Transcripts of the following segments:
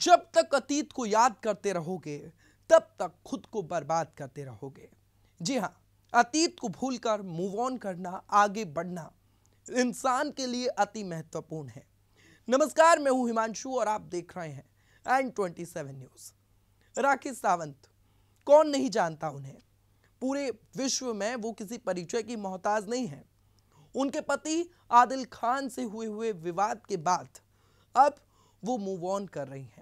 जब तक अतीत को याद करते रहोगे तब तक खुद को बर्बाद करते रहोगे जी हाँ अतीत को भूलकर मूव ऑन करना आगे बढ़ना इंसान के लिए अति महत्वपूर्ण है नमस्कार मैं हूँ हिमांशु और आप देख रहे हैं N twenty seven news Rakesh Sawant कौन नहीं जानता उन्हें पूरे विश्व में वो किसी परिचय की मोहताज नहीं है उनके पति आदिल खान से हुए हुए विवाद के बाद अब वो मूव ऑन कर रही हैं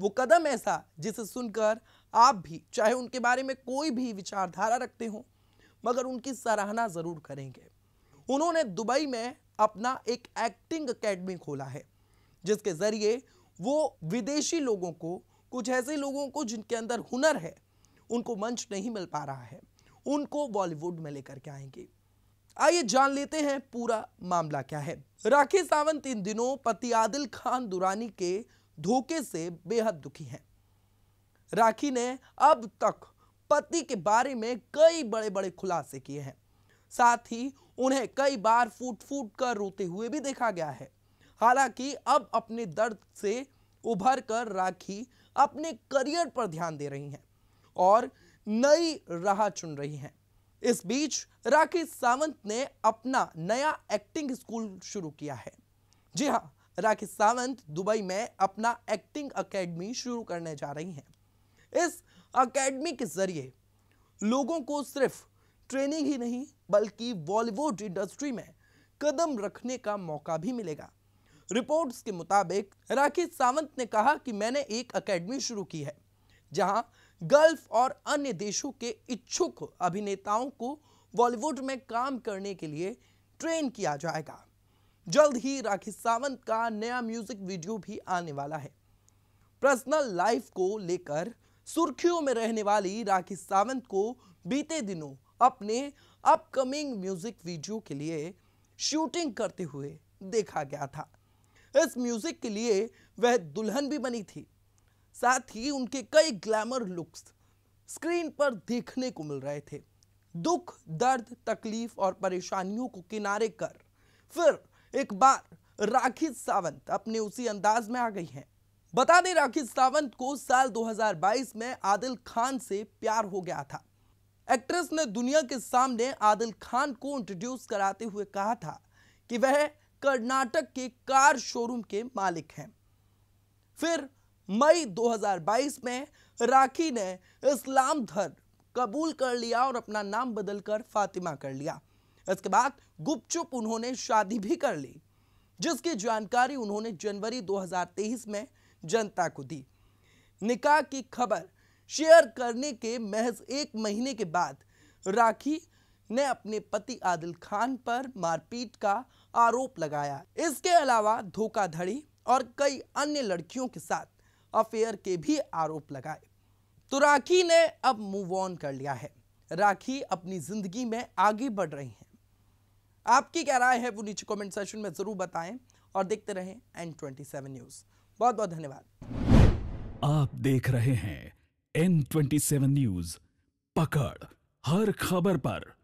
वो कदम ऐसा जिसे सुनकर आप भी चाहे उनके बारे में कोई भी विचारधारा रखते हो मगर उनकी सराहना ज़रूर करेंगे उन्होंने दुबई में अपना एक एक्टिंग एकेडमी खोला है जिसके ज़रिए वो विदेशी लोगों को कुछ ऐसे लोगों को जिनके अंदर हुनर है उनको मंच नहीं मिल पा रहा है उनको बॉलीवुड में लेकर के आएंगे आइए जान लेते हैं पूरा मामला क्या है राखी सावंत इन दिनों पति आदिल खान दुरानी के धोखे से बेहद दुखी हैं राखी ने अब तक पति के बारे में कई बड़े बड़े खुलासे किए हैं साथ ही उन्हें कई बार फूट फूट कर रोते हुए भी देखा गया है हालांकि अब अपने दर्द से उभर कर राखी अपने करियर पर ध्यान दे रही हैं और नई राह चुन रही हैं इस बीच राखी सावंत ने अपना नया एक्टिंग स्कूल शुरू किया है जी हाँ राखी सावंत दुबई में अपना एक्टिंग अकेडमी शुरू करने जा रही हैं इस अकेडमी के जरिए लोगों को सिर्फ ट्रेनिंग ही नहीं बल्कि बॉलीवुड इंडस्ट्री में कदम रखने का मौका भी मिलेगा रिपोर्ट्स के मुताबिक राखी सावंत ने कहा कि मैंने एक एकेडमी शुरू की है जहां गल्फ और अन्य देशों के इच्छुक अभिनेताओं को बॉलीवुड में काम करने के लिए ट्रेन किया जाएगा जल्द ही राखी सावंत का नया म्यूजिक वीडियो भी आने वाला है पर्सनल लाइफ को लेकर सुर्खियों में रहने वाली राखी सावंत को बीते दिनों अपने अपकमिंग म्यूजिक वीडियो के लिए शूटिंग करते हुए देखा गया था इस म्यूजिक के लिए वह दुल्हन भी बनी थी साथ ही उनके कई ग्लैमर लुक्स स्क्रीन पर देखने को मिल रहे थे दुख दर्द तकलीफ और परेशानियों को किनारे कर फिर एक बार राखी सावंत अपने उसी अंदाज में आ गई हैं बता दें राखी सावंत को साल 2022 में आदिल खान से प्यार हो गया था एक्ट्रेस ने दुनिया के सामने आदिल खान को इंट्रोड्यूस कराते हुए कहा था कि वह कर्नाटक के कार शोरूम के मालिक हैं फिर मई 2022 में राखी ने इस्लाम धर्म कबूल कर लिया और अपना नाम बदलकर फातिमा कर लिया इसके बाद गुपचुप उन्होंने शादी भी कर ली जिसकी जानकारी उन्होंने जनवरी 2023 में जनता को दी निकाह की खबर शेयर करने के महज एक महीने के बाद राखी ने अपने पति आदिल खान पर मारपीट का आरोप लगाया इसके अलावा धोखाधड़ी और कई अन्य लड़कियों के साथ अफेयर के भी आरोप लगाए तो राखी ने अब मूव ऑन कर लिया है राखी अपनी जिंदगी में आगे बढ़ रही हैं आपकी क्या राय है वो नीचे कमेंट सेशन में ज़रूर बताएं और देखते रहें एन ट्वेंटी सेवन न्यूज़ बहुत बहुत धन्यवाद आप देख रहे हैं एन ट्वेंटी सेवन न्यूज़ पकड़ हर खबर पर